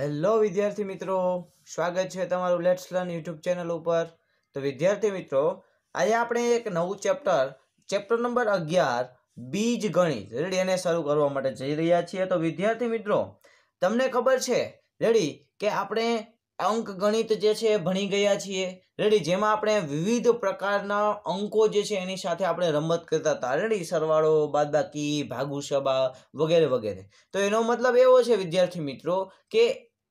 hello વિદ્યાર્થી મિત્રો સ્વાગત છે તમારું લેટ્સ લર્ન યુટ્યુબ ચેનલ ઉપર તો વિદ્યાર્થી મિત્રો આજે આપણે એક નવું ચેપ્ટર ચેપ્ટર નંબર અગિયાર બીજ ગણિત રેડી એને શરૂ કરવા માટે જઈ રહ્યા છીએ તો વિદ્યાર્થી મિત્રો તમને ખબર છે રેડી કે આપણે અંક ગણિત જે છે ભણી ગયા છીએ રેડી જેમાં આપણે વિવિધ પ્રકારના અંકો જે છે એની સાથે આપણે રમત કરતા હતા રેડી સરવાળો બાદબાકી ભાગુસબા વગેરે વગેરે તો એનો મતલબ એવો છે વિદ્યાર્થી મિત્રો કે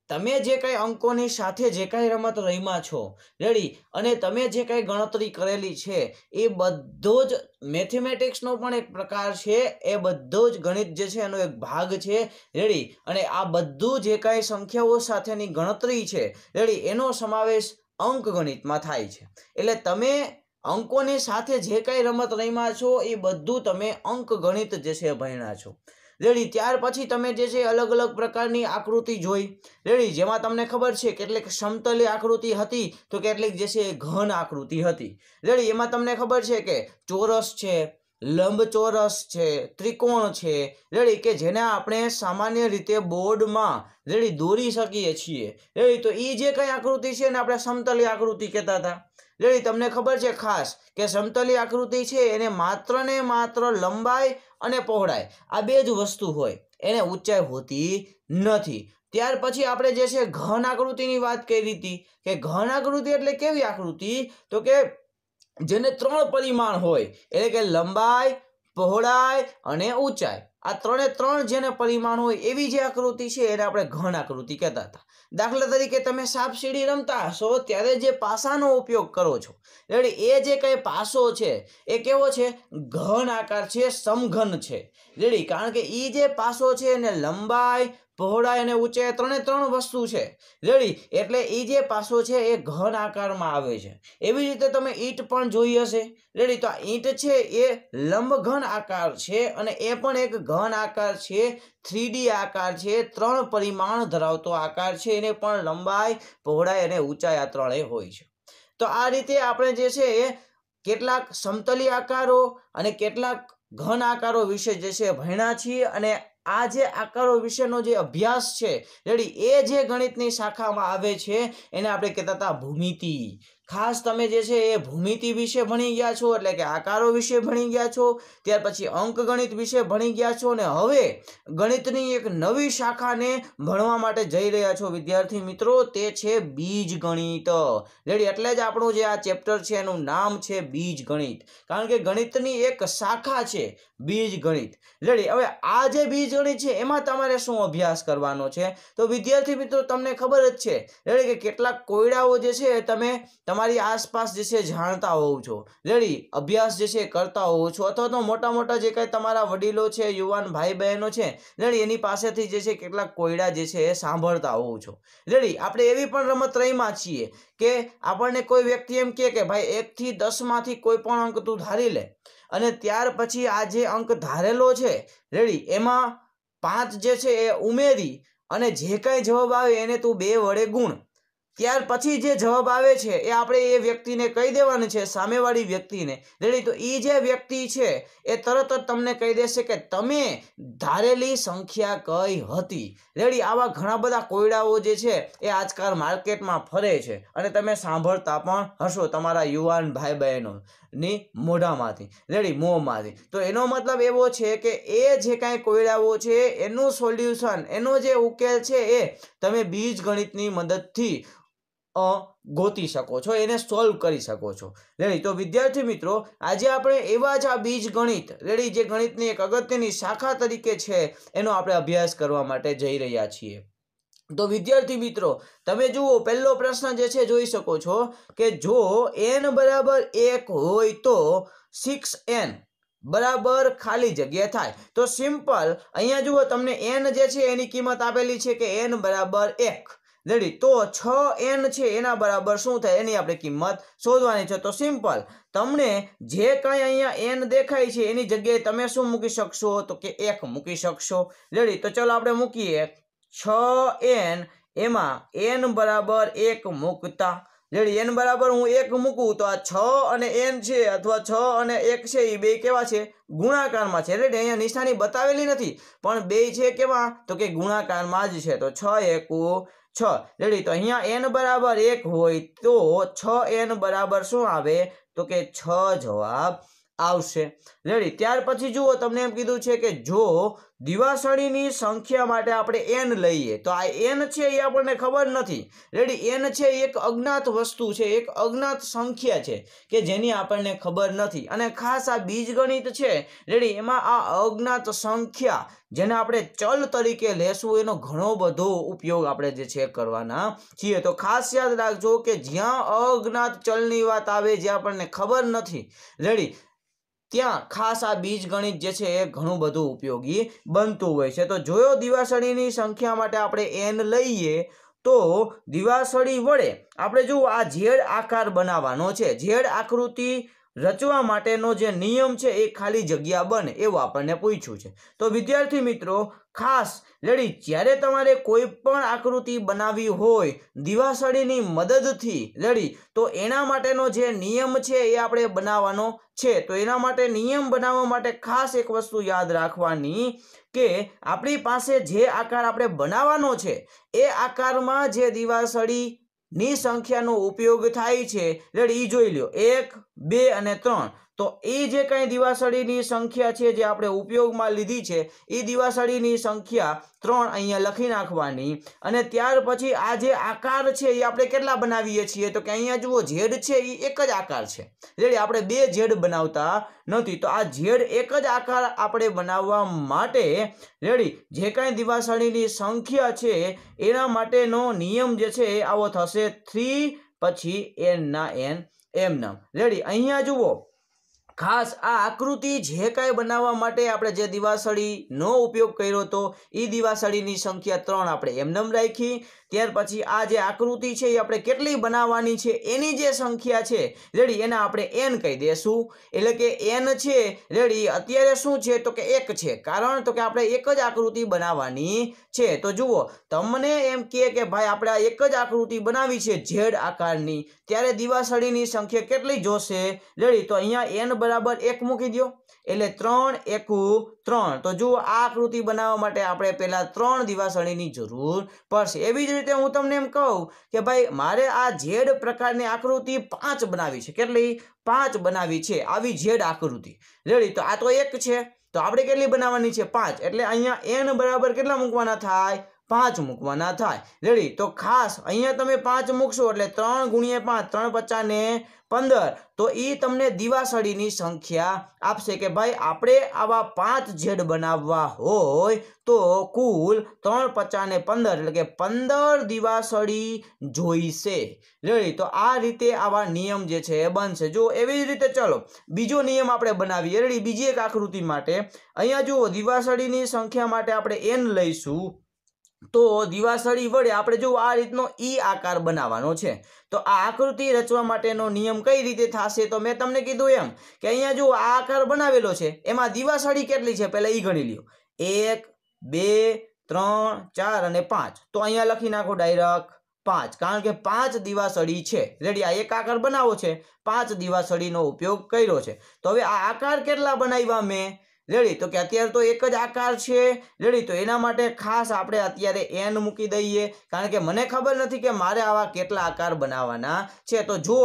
તમે જે કાંઈ અંકોની સાથે જે કાંઈ રમત રમ્યા છો રેડી અને તમે જે કાંઈ ગણતરી કરેલી છે એ બધો જ મેથેમેટિક્સનો પણ એક પ્રકાર છે એ બધો જ ગણિત જે છે એનો એક ભાગ છે રેડી અને આ બધું જે કાંઈ સંખ્યાઓ સાથેની ગણતરી છે રેડી એનો સમાવેશ અંક ગણિતમાં થાય છે એટલે તમે અંકોની સાથે જે કાંઈ રમત રમ્યા છો એ બધું તમે અંક ગણિત જે છે ભણ્યા છો રેડી ત્યાર પછી તમે જે છે અલગ અલગ પ્રકારની આકૃતિ જોઈ રેડી જેમાં તમને ખબર છે કેટલીક સમતલી આકૃતિ હતી તો કેટલીક જે છે ઘન આકૃતિ હતી રેડી એમાં તમને ખબર છે કે ચોરસ છે લંબચોરસ છે ત્રિકોણ છે રેડી કે જેને આપણે સામાન્ય રીતે બોર્ડમાં રેડી દોરી શકીએ છીએ રેડી તો એ જે કંઈ આકૃતિ છે એને આપણે સમતલી આકૃતિ કહેતા હતા લેડી તમને ખબર છે ખાસ કે સમતલી આકૃતિ છે એને માત્ર ને માત્ર લંબાઈ અને પહોળાઈ આ બે જ વસ્તુ હોય એને ઊંચાઈ હોતી નથી ત્યાર પછી આપણે જે છે ઘન આકૃતિની વાત કરી હતી કે ઘન આકૃતિ એટલે કેવી આકૃતિ તો કે જેને ત્રણ પરિમાણ હોય એટલે કે લંબાઈ પહોળાઈ અને ઊંચાઈ આ ત્રણે ત્રણ જેને પરિમાણ હોય એવી જે આકૃતિ છે એને આપણે ઘન આકૃતિ કહેતા હતા દાખલા તરીકે તમે સાપ સીડી રમતા હશો ત્યારે જે પાસાનો ઉપયોગ કરો છો એટલે એ જે કંઈ પાસો છે એ કેવો છે ઘન આકાર છે સમઘન છે રેડી કારણ કે એ જે પાસો છે એને લંબાઈ પહોળાઈ અને ઊંચાઈ ત્રણે ત્રણ વસ્તુ છે રેડી એટલે એ જે પાસો છે એ ઘન આકારમાં આવે છે એવી રીતે તમે ઈંટ પણ જોઈ હશે રેડી તો આ ઈંટ છે એ લંબઘન આકાર છે અને એ પણ એક ઘન આકાર છે થ્રીડી આકાર છે ત્રણ પરિમાણ ધરાવતો આકાર છે એને પણ લંબાઈ પહોળાઈ અને ઊંચાઈ આ ત્રણેય હોય છે તો આ રીતે આપણે જે છે એ કેટલાક સમતલી આકારો અને કેટલાક ઘન આકારો વિશે જે છે ભણ્યા છીએ અને આ જે આકારો વિશેનો જે અભ્યાસ છે રેડી એ જે ગણિતની શાખામાં આવે છે એને આપણે કહેતા હતા ભૂમિતિ ખાસ તમે જે છે એ ભૂમિતિ વિશે ભણી ગયા છો એટલે કે આકારો વિશે ભણી ગયા છો ત્યાર પછી અંકગણિત વિશે ભણી ગયા છો અને હવે ગણિતની એક નવી શાખાને ભણવા માટે જઈ રહ્યા છો વિદ્યાર્થી મિત્રો તે છે બીજ ગણિત લેડી એટલે જ આપણું જે આ ચેપ્ટર છે એનું નામ છે બીજ ગણિત કારણ કે ગણિતની એક શાખા છે બીજ ગણિત લેડી હવે આ જે બીજ ગણિત છે એમાં તમારે શું અભ્યાસ કરવાનો છે તો વિદ્યાર્થી મિત્રો તમને ખબર જ છે લેડી કે કેટલાક કોયડાઓ જે છે તમે તમારી આસપાસ જે છે જાણતા હોવ છો રેડી અભ્યાસ જે છે કરતા હોવ છો અથવા તો મોટા મોટા જે કાંઈ તમારા વડીલો છે યુવાન ભાઈ બહેનો છે રેડી એની પાસેથી જે છે કેટલાક કોયડા જે છે એ સાંભળતા હોવ છો રેડી આપણે એવી પણ રમત રહીમાં છીએ કે આપણને કોઈ વ્યક્તિ એમ કહે કે ભાઈ એકથી દસમાંથી કોઈ પણ અંક તું ધારી લે અને ત્યાર પછી આ જે અંક ધારેલો છે રેડી એમાં પાંચ જે છે એ ઉમેરી અને જે કાંઈ જવાબ આવે એને તું બે વડે ગુણ ત્યાર પછી જે જવાબ આવે છે એ આપણે એ વ્યક્તિને કહી દેવાનું છે સામેવાળી વ્યક્તિને રેડી તો એ જે વ્યક્તિ છે એ તરત જ તમને કહી દેશે કે તમે ધારેલી સંખ્યા કઈ હતી રેડી આવા ઘણા બધા કોયડાઓ જે છે એ આજકાલ માર્કેટમાં ફરે છે અને તમે સાંભળતા પણ હશો તમારા યુવાન ભાઈ બહેનોની મોઢામાંથી રેડી મોંમાંથી તો એનો મતલબ એવો છે કે એ જે કાંઈ કોયડાઓ છે એનું સોલ્યુશન એનો જે ઉકેલ છે એ તમે બીજ ગણિતની મદદથી ગોતી શકો છો એને સોલ્વ કરી શકો છો રેડી તો વિદ્યાર્થી મિત્રો આજે આપણે એવા જ આ બીજ ગણિત રેડી જે ગણિતની એક અગત્યની શાખા તરીકે છે એનો આપણે અભ્યાસ કરવા માટે જઈ રહ્યા છીએ તો વિદ્યાર્થી મિત્રો તમે જુઓ પહેલો પ્રશ્ન જે છે જોઈ શકો છો કે જો એન બરાબર એક હોય તો સિક્સ એન બરાબર ખાલી જગ્યા થાય તો સિમ્પલ અહીંયા જુઓ તમને એન જે છે એની કિંમત આપેલી છે કે એન બરાબર એક લેડી તો છ એન છે એના બરાબર શું થાય એની આપણે કિંમત શોધવાની છે તો સિમ્પલ તમને જે કાંઈ અહીંયા એન દેખાય છે એની જગ્યાએ તમે શું મૂકી શકશો તો કે એક મૂકી શકશો લેડી તો ચલો આપણે મૂકીએ છ એન એમાં એન બરાબર એક મૂકતા લેડી એન બરાબર હું એક મૂકું તો આ છ અને એન છે અથવા છ અને એક છે એ બે કેવા છે ગુણાકારમાં છે રેડી અહીંયા નિશાની બતાવેલી નથી પણ બે છે કેવા તો કે ગુણાકારમાં જ છે તો છ એકુ છ રેડી તો અહીંયા એન બરાબર એક હોય તો છ એન બરાબર શું આવે તો કે છ જવાબ આવશે રેડી ત્યાર પછી જુઓ તમને એમ કીધું છે કે જો દિવાસળીની સંખ્યા માટે આપણે એન લઈએ તો આ એન છે એ આપણને ખબર નથી રેડી એન છે એક અજ્ઞાત વસ્તુ છે એક અજ્ઞાત સંખ્યા છે કે જેની આપણને ખબર નથી અને ખાસ આ બીજગણિત છે રેડી એમાં આ અજ્ઞાત સંખ્યા જેને આપણે ચલ તરીકે લેશું એનો ઘણો બધો ઉપયોગ આપણે જે છે કરવાના છીએ તો ખાસ યાદ રાખજો કે જ્યાં અજ્ઞાત ચલની વાત આવે જે આપણને ખબર નથી રેડી ત્યાં ખાસ આ બીજ ગણિત જે છે એ ઘણું બધું ઉપયોગી બનતું હોય છે તો જોયો દિવાસળીની સંખ્યા માટે આપણે એન લઈએ તો દિવાસળી વડે આપણે જો આ ઝેડ આકાર બનાવવાનો છે ઝેડ આકૃતિ રચવા માટેનો જે નિયમ છે એ ખાલી જગ્યા બને એવું આપણને પૂછ્યું છે તો વિદ્યાર્થી મિત્રો ખાસ લડી જ્યારે તમારે કોઈ પણ આકૃતિ બનાવવી હોય દિવાસળીની મદદથી લડી તો એના માટેનો જે નિયમ છે એ આપણે બનાવવાનો છે તો એના માટે નિયમ બનાવવા માટે ખાસ એક વસ્તુ યાદ રાખવાની કે આપણી પાસે જે આકાર આપણે બનાવવાનો છે એ આકારમાં જે દિવાસળી ની સંખ્યાનો ઉપયોગ થાય છે લડી એ જોઈ લો એક બે અને ત્રણ તો એ જે કાંઈ દિવાસળીની સંખ્યા છે જે આપણે ઉપયોગમાં લીધી છે એ દિવાસળીની સંખ્યા ત્રણ અહીંયા લખી નાખવાની અને ત્યાર પછી આ જે આકાર છે એ આપણે કેટલા બનાવીએ છીએ તો કે અહીંયા જુઓ ઝેડ છે એ એક જ આકાર છે રેડી આપણે બે ઝેડ બનાવતા નથી તો આ ઝેડ એક જ આકાર આપણે બનાવવા માટે રેડી જે કાંઈ દિવાસળીની સંખ્યા છે એના માટેનો નિયમ જે છે આવો થશે થ્રી પછી એનના એન એમના રેડી અહીંયા જુઓ ખાસ આ આકૃતિ જે કાંઈ બનાવવા માટે આપણે જે દિવાસળીનો ઉપયોગ કર્યો હતો એ દિવાસળીની સંખ્યા ત્રણ આપણે એમનેમ રાખી ત્યાર પછી આ જે આકૃતિ છે એ આપણે કેટલી બનાવવાની છે એની જે સંખ્યા છે રેડી એને આપણે એન કહી દઈશું એટલે કે એન છે રેડી અત્યારે શું છે તો કે એક છે કારણ તો કે આપણે એક જ આકૃતિ બનાવવાની છે તો જુઓ તમને એમ કહે કે ભાઈ આપણે આ એક જ આકૃતિ બનાવી છે ઝેડ આકારની ત્યારે દિવાસળીની સંખ્યા કેટલી જોશે રેડી તો અહીંયા એન બરાબર એક મૂકી દો એટલે ત્રણ એકું ત્રણ તો જુઓ આ આકૃતિ બનાવવા માટે આપણે પહેલાં ત્રણ દિવાસળીની જરૂર પડશે એવી જ રીતે હું તમને એમ કહું કે ભાઈ મારે આ ઝેડ પ્રકારની આકૃતિ પાંચ બનાવી છે કેટલી પાંચ બનાવી છે આવી ઝેડ આકૃતિ રેડી તો આ તો એક છે તો આપણે કેટલી બનાવવાની છે પાંચ એટલે અહીંયા એન બરાબર કેટલા મૂકવાના થાય પાંચ મૂકવાના થાય રેડી તો ખાસ અહીંયા તમે પાંચ મૂકશો એટલે ત્રણ ગુણ્યા પાંચ ત્રણ ને પંદર તો એ તમને દિવાસળીની સંખ્યા આપશે કે ભાઈ આપણે આવા પાંચ જેડ બનાવવા હોય તો કુલ ત્રણ ને પંદર એટલે કે પંદર દિવાસળી જોઈશે રેડી તો આ રીતે આવા નિયમ જે છે એ બનશે જો એવી જ રીતે ચલો બીજો નિયમ આપણે બનાવીએ રેડી બીજી એક આકૃતિ માટે અહીંયા જુઓ દિવાસળીની સંખ્યા માટે આપણે એન લઈશું તો દિવાસળી વડે આપણે જો આ રીતનો ઈ આકાર બનાવવાનો છે તો આ આકૃતિ રચવા માટેનો નિયમ કઈ રીતે થશે તો મેં તમને કીધું એમ કે અહીંયા જો આ આકાર બનાવેલો છે એમાં દિવાસળી કેટલી છે પહેલાં ઈ ગણી લ્યો એક બે ત્રણ ચાર અને પાંચ તો અહીંયા લખી નાખો ડાયરેક્ટ પાંચ કારણ કે પાંચ દિવાસળી છે રેડી આ એક આકાર બનાવો છે પાંચ દિવાસળીનો ઉપયોગ કર્યો છે તો હવે આ આકાર કેટલા બનાવ્યા મેં લેડી તો કે અત્યારે તો એક જ આકાર છે લેડી તો એના માટે ખાસ આપણે અત્યારે એન મૂકી દઈએ કારણ કે મને ખબર નથી કે મારે આવા કેટલા આકાર બનાવવાના છે તો જો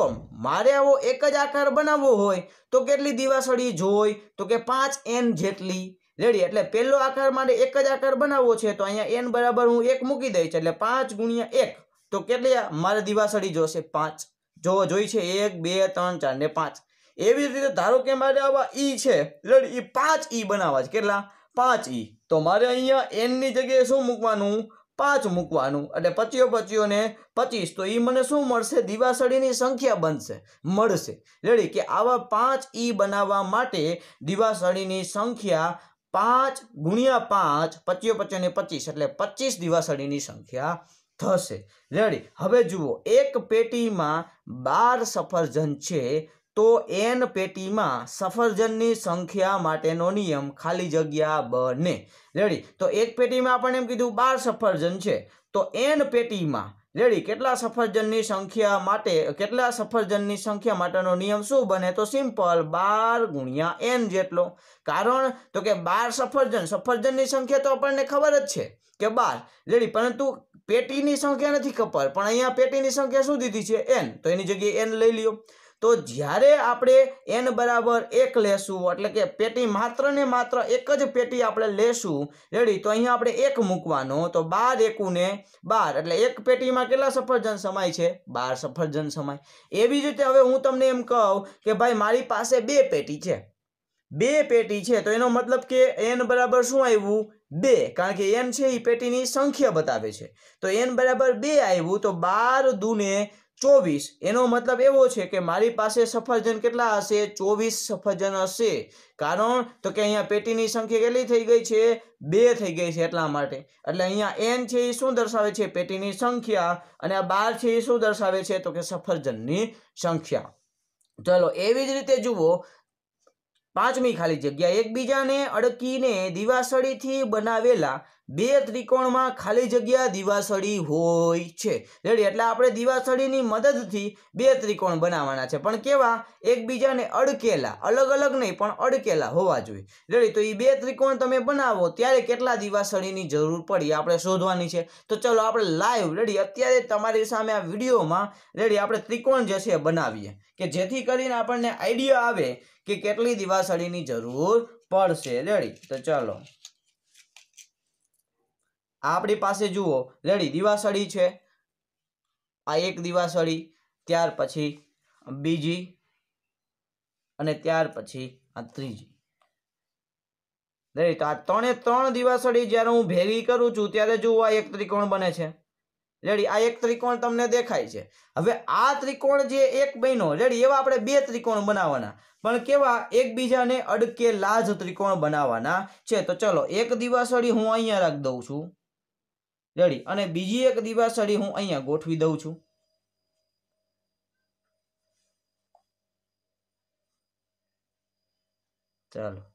મારે આવો એક જ આકાર બનાવવો હોય તો કેટલી દિવાસળી જોઈ તો કે પાંચ એન જેટલી રેડી એટલે પહેલો આકાર મારે એક જ આકાર બનાવવો છે તો અહીંયા એન બરાબર હું એક મૂકી દઈશ એટલે પાંચ ગુણ્યા એક તો કેટલી મારે દિવાસળી જોશે પાંચ જોવો જોઈ છે એક બે ત્રણ ચાર ને પાંચ એવી રીતે ધારો કે મારે આવા ઈ છે એટલે ઈ પાંચ ઈ બનાવવા છે કેટલા પાંચ ઈ તો મારે અહીંયા એનની જગ્યાએ શું મૂકવાનું પાંચ મૂકવાનું એટલે પચીઓ પચીઓ ને પચીસ તો એ મને શું મળશે દિવાસળીની સંખ્યા બનશે મળશે રેડી કે આવા પાંચ ઈ બનાવવા માટે દિવાસળીની સંખ્યા પાંચ ગુણ્યા પાંચ પચીઓ પચીઓ ને પચીસ એટલે પચીસ દિવાસળીની સંખ્યા થશે રેડી હવે જુઓ એક પેટીમાં બાર સફરજન છે તો એન પેટીમાં સફરજનની સંખ્યા માટેનો નિયમ ખાલી જગ્યા બને રેડી તો એક પેટીમાં આપણને એમ કીધું બાર સફરજન છે તો એન પેટીમાં રેડી કેટલા સફરજનની સંખ્યા માટે કેટલા સફરજનની સંખ્યા માટેનો નિયમ શું બને તો સિમ્પલ બાર ગુણ્યા એન જેટલો કારણ તો કે બાર સફરજન સફરજનની સંખ્યા તો આપણને ખબર જ છે કે બાર રેડી પરંતુ પેટીની સંખ્યા નથી ખબર પણ અહીંયા પેટીની સંખ્યા શું દીધી છે એન તો એની જગ્યાએ એન લઈ લ્યો તો જ્યારે આપણે એન બરાબર એક લેશું એટલે કે પેટી માત્ર ને માત્ર એક જ પેટી આપણે લેશું રેડી તો અહીંયા આપણે એક મૂકવાનો તો બાર એકુને બાર એટલે એક પેટીમાં કેટલા સફરજન સમાય છે બાર સફરજન સમાય એવી જ રીતે હવે હું તમને એમ કહું કે ભાઈ મારી પાસે બે પેટી છે બે પેટી છે તો એનો મતલબ કે એન બરાબર શું આવ્યું બે કારણ કે એન છે એ પેટીની સંખ્યા બતાવે છે તો એન બરાબર બે આવ્યું તો બાર દુને ચોવીસ એનો મતલબ એવો છે કે મારી પાસે સફરજન કેટલા હશે ચોવીસ સફરજન હશે કારણ તો કે અહીંયા પેટીની સંખ્યા કેટલી થઈ ગઈ છે બે થઈ ગઈ છે એટલા માટે એટલે અહીંયા એન છે એ શું દર્શાવે છે પેટીની સંખ્યા અને આ બાર છે એ શું દર્શાવે છે તો કે સફરજનની સંખ્યા ચલો એવી જ રીતે જુઓ પાંચમી ખાલી જગ્યા એકબીજાને અડકીને દિવાસળીથી બનાવેલા બે ત્રિકોણમાં ખાલી જગ્યા દિવાસળી હોય છે રેડી એટલે આપણે દિવાસળીની મદદથી બે ત્રિકોણ બનાવવાના છે પણ કેવા એકબીજાને અડકેલા અલગ અલગ નહીં પણ અડકેલા હોવા જોઈએ રેડી તો એ બે ત્રિકોણ તમે બનાવો ત્યારે કેટલા દિવાસળીની જરૂર પડી આપણે શોધવાની છે તો ચલો આપણે લાઈવ રેડી અત્યારે તમારી સામે આ વિડીયોમાં રેડી આપણે ત્રિકોણ જે છે બનાવીએ કે જેથી કરીને આપણને આઈડિયા આવે કે કેટલી દિવાસળીની જરૂર પડશે રેડી તો ચલો આપણી પાસે જુઓ રેડી દિવાસળી છે આ એક દિવાસળી ત્યાર પછી બીજી અને ત્યાર પછી આ ત્રીજી રેડી તો આ ત્રણે ત્રણ દિવાસળી જ્યારે હું ભેગી કરું છું ત્યારે જુઓ એક ત્રિકોણ બને છે રેડી આ એક ત્રિકોણ તમને દેખાય છે હવે આ ત્રિકોણ જે એક બહેનો રેડી એવા આપણે બે ત્રિકોણ બનાવવાના પણ કેવા એકબીજાને અડકે લાજ ત્રિકોણ બનાવવાના છે તો ચલો એક દિવાસળી હું અહીંયા રાખી દઉં છું રેડી અને બીજી એક દીવાસળી હું અહીંયા ગોઠવી દઉં છું ચાલો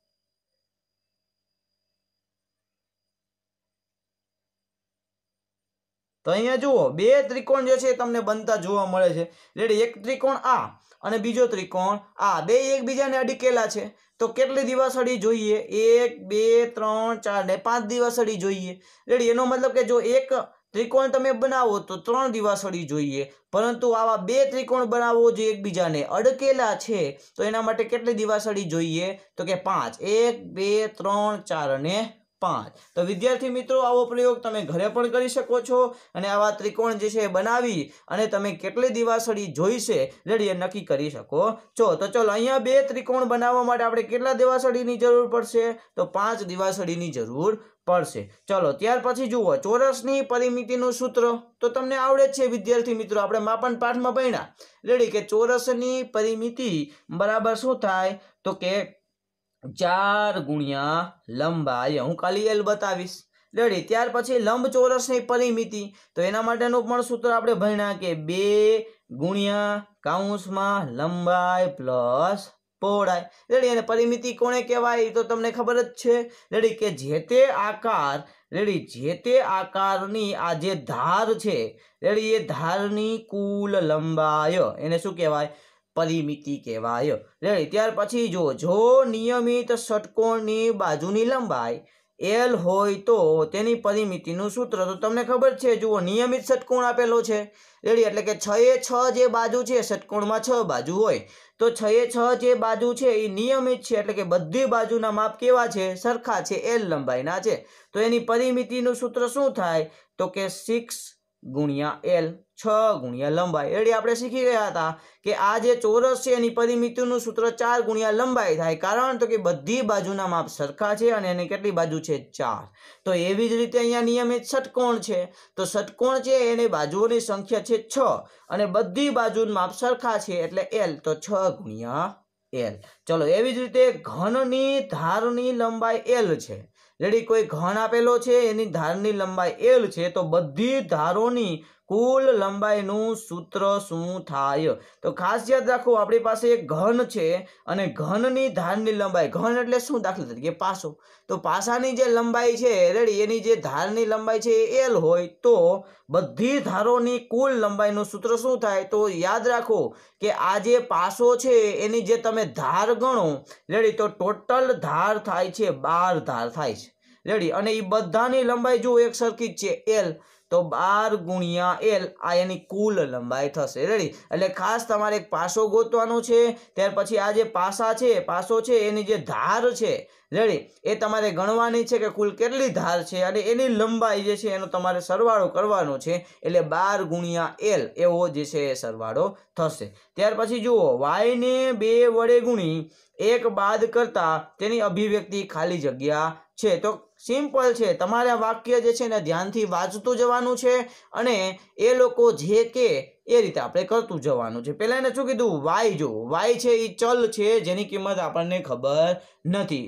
તો અહીંયા જુઓ બે ત્રિકોણ જે છે એ તમને બનતા જોવા મળે છે રેડી એક ત્રિકોણ આ અને બીજો ત્રિકોણ આ બે એકબીજાને અડકેલા છે તો કેટલી દિવાસળી જોઈએ એક બે ત્રણ ચાર ને પાંચ દિવાસળી જોઈએ રેડી એનો મતલબ કે જો એક ત્રિકોણ તમે બનાવો તો ત્રણ દિવાસળી જોઈએ પરંતુ આવા બે ત્રિકોણ બનાવવો જે એકબીજાને અડકેલા છે તો એના માટે કેટલી દિવાસળી જોઈએ તો કે પાંચ એક બે ત્રણ ચાર અને પાંચ તો વિદ્યાર્થી મિત્રો આવો પ્રયોગ તમે ઘરે પણ કરી શકો છો અને આવા ત્રિકોણ જે છે એ બનાવી અને તમે કેટલી દિવાસળી જોઈશે રેડી નક્કી કરી શકો છો તો ચલો અહીંયા બે ત્રિકોણ બનાવવા માટે આપણે કેટલા દિવાસળીની જરૂર પડશે તો પાંચ દિવાસળીની જરૂર પડશે ચલો ત્યાર પછી જુઓ ચોરસની પરિમિતિનું સૂત્ર તો તમને આવડે જ છે વિદ્યાર્થી મિત્રો આપણે માપન પાઠમાં ભણ્યા રેડી કે ચોરસની પરિમિતિ બરાબર શું થાય તો કે ચાર ગુણ્યા લંબાઈ હું કાલી એલ બતાવીશ રેડી ત્યાર પછી લંબચોરસની પરિમિતિ તો એના માટેનું પણ સૂત્ર આપણે ભણ્યા કે બે ગુણ્યા કાઉન્સમાં લંબાઈ પ્લસ પહોળાય રેડી અને પરિમિતિ કોને કહેવાય તો તમને ખબર જ છે રેડી કે જે તે આકાર રેડી જે તે આકારની આ જે ધાર છે રેડી એ ધારની કુલ લંબાઈ એને શું કહેવાય પરિમિતિ કહેવાય રેડી ત્યાર પછી જો જો નિયમિત ષટકોણની બાજુની લંબાઈ એલ હોય તો તેની પરિમિતિનું સૂત્ર તો તમને ખબર છે જુઓ નિયમિત ષટકોણ આપેલો છે રેડી એટલે કે છ એ છ જે બાજુ છે ષટકોણમાં છ બાજુ હોય તો છ એ છ જે બાજુ છે એ નિયમિત છે એટલે કે બધી બાજુના માપ કેવા છે સરખા છે એલ લંબાઈના છે તો એની પરિમિતિનું સૂત્ર શું થાય તો કે સિક્સ ગુણ્યા એલ છ ગુણ્યા લંબાઈ એડી આપણે શીખી ગયા હતા કે આ જે ચોરસ છે એની પરિમિતિનું સૂત્ર ચાર ગુણ્યા લંબાઈ થાય કારણ તો કે બધી બાજુના માપ સરખા છે અને એની કેટલી બાજુ છે ચાર તો એવી જ રીતે અહીંયા નિયમિત ષટકોણ છે તો ષટકોણ છે એની બાજુઓની સંખ્યા છે છ અને બધી બાજુનું માપ સરખા છે એટલે એલ તો છ ગુણ્યા એલ ચલો એવી જ રીતે ઘનની ધારની લંબાઈ એલ છે રેડી કોઈ ઘન આપેલો છે એની ધારની લંબાઈ એલ છે તો બધી ધારોની કુલ લંબાઈનું સૂત્ર શું થાય તો ખાસ યાદ રાખો આપણી પાસે એક ઘન છે અને ઘનની ધારની લંબાઈ ઘન એટલે શું દાખલા તરીકે પાસો તો પાસાની જે લંબાઈ છે રેડી એની જે ધારની લંબાઈ છે એ એલ હોય તો બધી ધારોની કુલ લંબાઈનું સૂત્ર શું થાય તો યાદ રાખો કે આ જે પાસો છે એની જે તમે ધાર ગણો રેડી તો ટોટલ ધાર થાય છે બાર ધાર થાય છે રેડી અને એ બધાની લંબાઈ જો એક સરખી જ છે એલ તો બાર ગુણ્યા એલ આ એની કુલ લંબાઈ થશે રેડી એટલે ખાસ તમારે એક પાસો ગોતવાનો છે ત્યાર પછી આ જે પાસા છે પાસો છે એની જે ધાર છે રેડી એ તમારે ગણવાની છે કે કુલ કેટલી ધાર છે અને એની લંબાઈ જે છે એનો તમારે સરવાળો કરવાનો છે એટલે બાર ગુણ્યા એલ એવો જે છે એ સરવાળો થશે ત્યાર પછી જુઓ વાયને બે વડે ગુણી એક બાદ કરતાં તેની અભિવ્યક્તિ ખાલી જગ્યા છે તો સિમ્પલ છે તમારા વાક્ય જે છે ને ધ્યાનથી વાંચતું જવાનું કરવાનું છે અને એ લોકો જે કે એ રીતે આપણે કરતું જવાનું છે પહેલાં એને શું કીધું વાય જો વાય છે એ ચલ છે જેની કિંમત આપણને ખબર નથી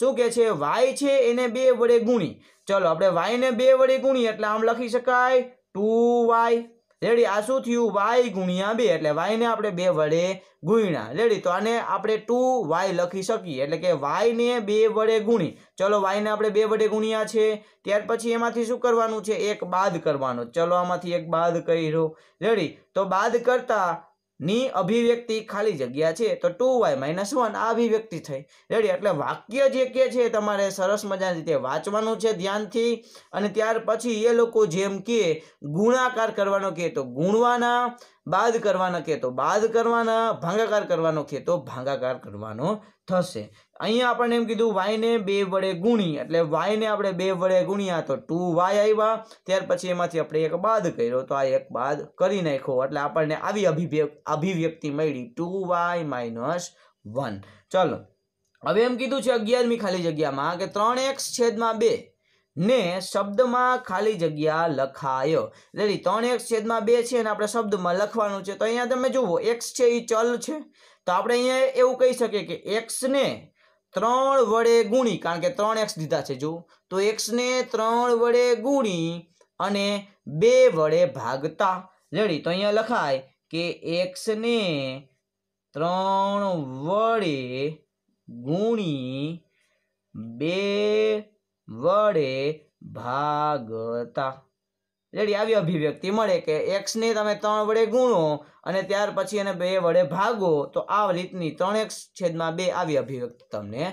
શું કહે છે વાય છે એને બે વડે ગુણી ચલો આપણે વાયને બે વડે ગુણી એટલે આમ લખી શકાય ટુ વાય રેડી આ શું થયું વાય ગુણ્યા બે એટલે વાયને આપણે બે વડે ગુણ્યા રેડી તો આને આપણે ટુ વાય લખી શકીએ એટલે કે વાયને બે વડે ગુણી ચલો વાયને આપણે બે વડે ગુણ્યા છે ત્યાર પછી એમાંથી શું કરવાનું છે એક બાદ કરવાનો ચલો આમાંથી એક બાદ કરી રહ્યો રેડી તો બાદ કરતા ની અભિવ્યક્તિ ખાલી જગ્યા છે તો ટુ વાય માઇનસ વન આ અભિવ્યક્તિ થઈ રેડી એટલે વાક્ય જે કે છે તમારે સરસ મજાની રીતે વાંચવાનું છે ધ્યાનથી અને ત્યાર પછી એ લોકો જેમ કે ગુણાકાર કરવાનો કહે તો ગુણવાના બાદ કરવાના કહેતો બાદ કરવાના ભાંગાકાર કરવાનો કહેતો ભાંગાકાર કરવાનો થશે અહીંયા આપણને એમ કીધું વાયને બે વડે ગુણી એટલે વાયને આપણે બે વડે ગુણ્યા તો ટુ વાય આવ્યા ત્યાર પછી એમાંથી આપણે એક બાદ કર્યો તો આ એક બાદ કરી નાખ્યો એટલે આપણને આવી અભિવ્ય અભિવ્યક્તિ મળી ટુ વાય માઇનસ વન ચલો હવે એમ કીધું છે અગિયારમી ખાલી જગ્યામાં કે ત્રણ એક્સ છેદમાં બે ને શબ્દમાં ખાલી જગ્યા લખાયો એટલે ત્રણ એક્સ છેદમાં બે છે અને આપણે શબ્દમાં લખવાનું છે તો અહીંયા તમે જુઓ એક્સ છે એ ચલ છે તો આપણે અહીંયા એવું કહી શકીએ કે એક્સને ત્રણ વડે ગુણી કારણ કે ત્રણ એક્સ દીધા છે જુઓ તો એક્સને ત્રણ વડે ગુણી અને બે વડે ભાગતા રેડી તો અહીંયા લખાય કે એક્સને ત્રણ વડે ગુણી બે વડે ભાગતા રેડી આવી અભિવ્યક્તિ મળે કે એક્સને તમે ત્રણ વડે ગુણો અને ત્યાર પછી એને બે વડે ભાગો તો આ રીતની ત્રણ એક્સ છેદમાં બે આવી અભિવ્યક્તિ તમને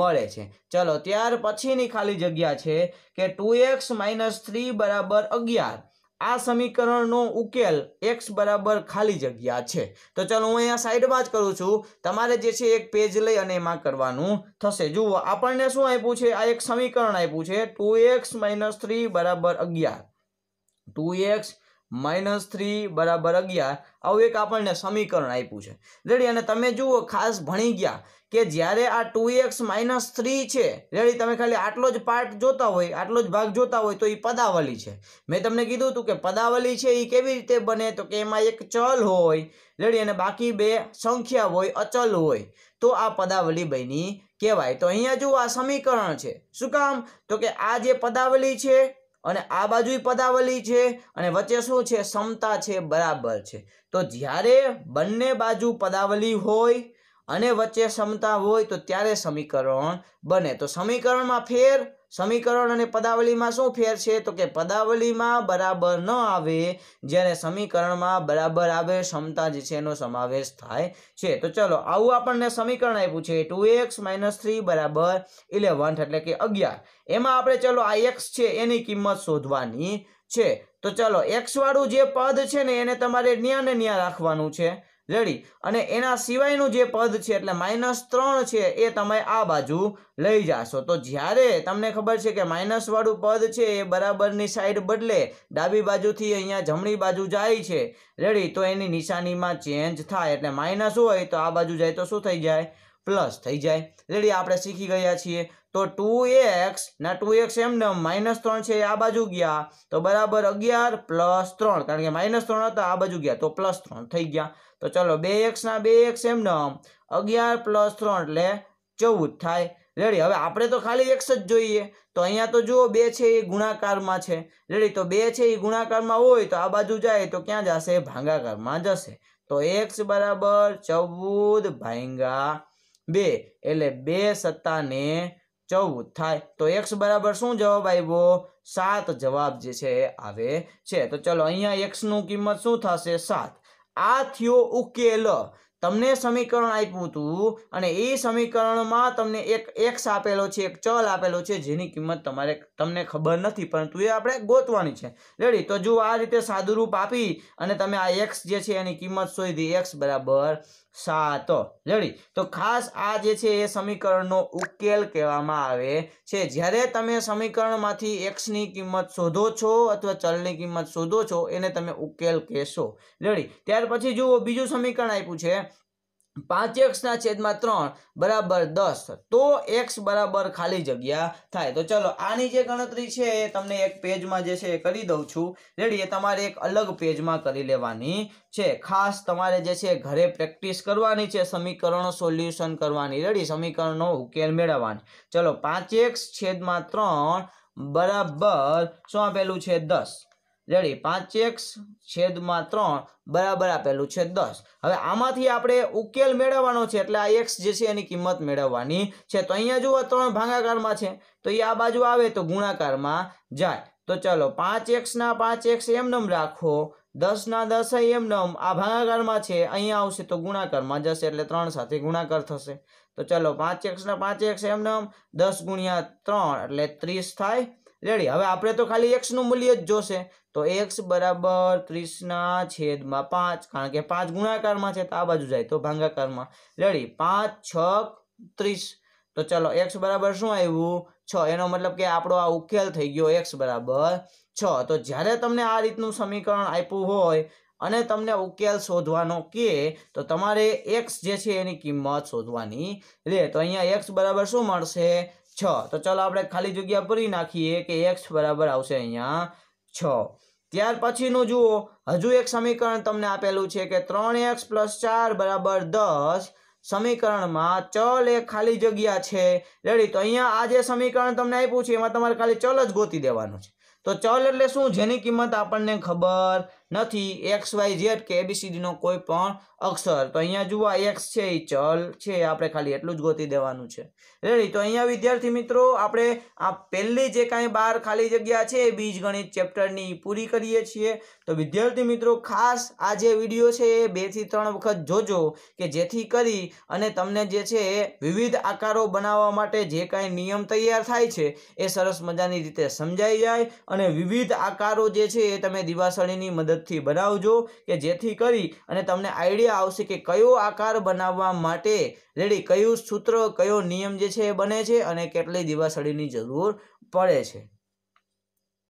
મળે છે ચલો ત્યાર પછીની ખાલી જગ્યા છે કે ટુ એક્સ માઇનસ થ્રી બરાબર અગિયાર આ સમીકરણનો ઉકેલ એક્સ બરાબર ખાલી જગ્યા છે તો ચાલો હું અહીંયા સાઈડમાં જ કરું છું તમારે જે છે એક પેજ લઈ અને એમાં કરવાનું થશે જુઓ આપણને શું આપ્યું છે આ એક સમીકરણ આપ્યું છે ટુ એક્સ માઇનસ થ્રી બરાબર અગિયાર ટુ એક્સ માઇનસ થ્રી બરાબર અગિયાર આવું એક આપણને સમીકરણ આપ્યું છે રેડી અને તમે જુઓ ખાસ ભણી ગયા કે જ્યારે આ ટુ એક્સ માઇનસ થ્રી છે રેડી તમે ખાલી આટલો જ પાર્ટ જોતા હોય આટલો જ ભાગ જોતા હોય તો એ પદાવલી છે મેં તમને કીધું હતું કે પદાવલી છે એ કેવી રીતે બને તો કે એમાં એક ચલ હોય રેડી અને બાકી બે સંખ્યા હોય અચલ હોય તો આ પદાવલી બની કહેવાય તો અહીંયા જુઓ આ સમીકરણ છે શું કામ તો કે આ જે પદાવલી છે અને આ બાજુ પદાવલી છે અને વચ્ચે શું છે સમતા છે બરાબર છે તો જ્યારે બંને બાજુ પદાવલી હોય અને વચ્ચે સમતા હોય તો ત્યારે સમીકરણ બને તો સમીકરણમાં ફેર સમીકરણ અને પદાવલીમાં શું ફેર છે તો કે પદાવલીમાં બરાબર ન આવે જ્યારે સમીકરણમાં બરાબર આવે ક્ષમતા જે છે એનો સમાવેશ થાય છે તો ચલો આવું આપણને સમીકરણ આપ્યું છે ટુ એક્સ માઇનસ થ્રી બરાબર ઇલેવન એટલે કે અગિયાર એમાં આપણે ચલો આ એક્સ છે એની કિંમત શોધવાની છે તો ચલો એક્સવાળું જે પદ છે ને એને તમારે ન્યા ને ન્યા રાખવાનું છે રેડી અને એના સિવાયનું જે પદ છે એટલે માઇનસ ત્રણ છે એ તમે આ બાજુ લઈ જાશો તો જ્યારે તમને ખબર છે કે માઇનસવાળું પદ છે એ બરાબરની સાઈડ બદલે ડાબી બાજુથી અહીંયા જમણી બાજુ જાય છે રેડી તો એની નિશાનીમાં ચેન્જ થાય એટલે માઇનસ હોય તો આ બાજુ જાય તો શું થઈ જાય પ્લસ થઈ જાય રેડી આપણે શીખી ગયા છીએ તો ટુ એક્સ ના ટુ એક્સ એમ ને માઇનસ ત્રણ છે આ બાજુ ગયા તો બરાબર અગિયાર પ્લસ ત્રણ કારણ કે માઇનસ ત્રણ હતા આ બાજુ ગયા તો પ્લસ ત્રણ થઈ ગયા તો ચલો બે એક્સના બે એક્સ એમ ને અગિયાર પ્લસ ત્રણ એટલે ચૌદ થાય રેડી હવે આપણે તો ખાલી એક્સ જ જોઈએ તો અહીંયા તો જુઓ બે છે એ ગુણાકારમાં છે રેડી તો બે છે એ ગુણાકારમાં હોય તો આ બાજુ જાય તો ક્યાં જશે ભાંગાકારમાં જશે તો એક્સ બરાબર ચૌદ ભાંગા બે એટલે બે સત્તાને ચૌદ થાય તો એક્સ બરાબર શું જવાબ આવ્યો સાત જવાબ જે છે આવે છે તો ચલો અહીંયા એક્સનું કિંમત શું થશે સાત આ થયો ઉકેલ તમને સમીકરણ આપ્યું હતું અને એ સમીકરણમાં તમને એક એક્સ આપેલો છે એક ચલ આપેલો છે જેની કિંમત તમારે તમને ખબર નથી પરંતુ એ આપણે ગોતવાની છે રેડી તો જો આ રીતે સાદુરૂપ આપી અને તમે આ એક્સ જે છે એની કિંમત શોધી એક્સ બરાબર સાત રેડી તો ખાસ આ જે છે એ સમીકરણનો ઉકેલ કહેવામાં આવે છે જ્યારે તમે સમીકરણમાંથી એક્સની કિંમત શોધો છો અથવા ચલની કિંમત શોધો છો એને તમે ઉકેલ કહેશો રેડી ત્યાર પછી જુઓ બીજું સમીકરણ આપ્યું છે પાંચ એક્સના છેદમાં ત્રણ બરાબર દસ તો એક્સ બરાબર ખાલી જગ્યા થાય તો ચલો આની જે ગણતરી છે એ તમને એક પેજમાં જે છે એ કરી દઉં છું રેડી એ તમારે એક અલગ પેજમાં કરી લેવાની છે ખાસ તમારે જે છે ઘરે પ્રેક્ટિસ કરવાની છે સમીકરણો સોલ્યુશન કરવાની રેડી સમીકરણનો ઉકેલ મેળવવાની ચલો પાંચ એક્સ છેદમાં ત્રણ બરાબર શું આપેલું છે દસ રેડી પાંચ એક્સ છેદમાં ત્રણ બરાબર આપેલું છે દસ હવે આમાંથી આપણે ઉકેલ મેળવવાનો છે એટલે આ એક્સ જે છે એની કિંમત મેળવવાની છે તો અહીંયા જુઓ ત્રણ ભાગાકારમાં છે તો એ આ બાજુ આવે તો ગુણાકારમાં જાય તો ચલો પાંચ એક્સના પાંચ એક્સ એમનેમ રાખો દસના દસ એમનેમ આ ભાગાકારમાં છે અહીંયા આવશે તો ગુણાકારમાં જશે એટલે ત્રણ સાથે ગુણાકાર થશે તો ચલો પાંચ એક્સના પાંચ એક્સ એમનેમ દસ ગુણ્યા ત્રણ એટલે ત્રીસ થાય રેડી હવે આપણે તો ખાલી એક્સનું મૂલ્ય જ જોશે તો એક્સ બરાબર ત્રીસના છેદમાં પાંચ કારણ કે પાંચ ગુણાકારમાં છે તો આ બાજુ જાય તો ભાંગાકારમાં રેડી પાંચ છ ત્રીસ તો ચલો એક્સ બરાબર શું આવ્યું છ એનો મતલબ કે આપણો આ ઉકેલ થઈ ગયો એક્સ બરાબર છ તો જ્યારે તમને આ રીતનું સમીકરણ આપ્યું હોય અને તમને ઉકેલ શોધવાનો કે તો તમારે એક્સ જે છે એની કિંમત શોધવાની રહે તો અહીંયા એક્સ બરાબર શું મળશે છ તો ચલો આપણે ખાલી જગ્યા ભરી નાખીએ કે એક્સ બરાબર આવશે અહીંયા છ ત્યાર પછીનું જુઓ હજુ એક સમીકરણ તમને આપેલું છે કે ત્રણ એક્સ પ્લસ ચાર બરાબર દસ સમીકરણમાં ચલ એ ખાલી જગ્યા છે રેડી તો અહીંયા આ જે સમીકરણ તમને આપ્યું છે એમાં તમારે ખાલી ચલ જ ગોતી દેવાનું છે તો ચલ એટલે શું જેની કિંમત આપણને ખબર નથી એક્સ વાય ઝેડ કે એબીસીડીનો કોઈ પણ અક્ષર તો અહીંયા જુઓ એક્સ છે એ ચલ છે આપણે ખાલી એટલું જ ગોતી દેવાનું છે રેડી તો અહીંયા વિદ્યાર્થી મિત્રો આપણે આ પહેલી જે કાંઈ બાર ખાલી જગ્યા છે એ બીજ ગણિત ચેપ્ટરની પૂરી કરીએ છીએ તો વિદ્યાર્થી મિત્રો ખાસ આ જે વિડીયો છે એ બેથી ત્રણ વખત જોજો કે જેથી કરી અને તમને જે છે એ વિવિધ આકારો બનાવવા માટે જે કાંઈ નિયમ તૈયાર થાય છે એ સરસ મજાની રીતે સમજાઈ જાય અને વિવિધ આકારો જે છે એ તમે દિવાસળીની મદદ મદદથી બનાવજો કે જેથી કરી અને તમને આઈડિયા આવશે કે કયો આકાર બનાવવા માટે રેડી કયું સૂત્ર કયો નિયમ જે છે એ બને છે અને કેટલી દિવાસળીની જરૂર પડે છે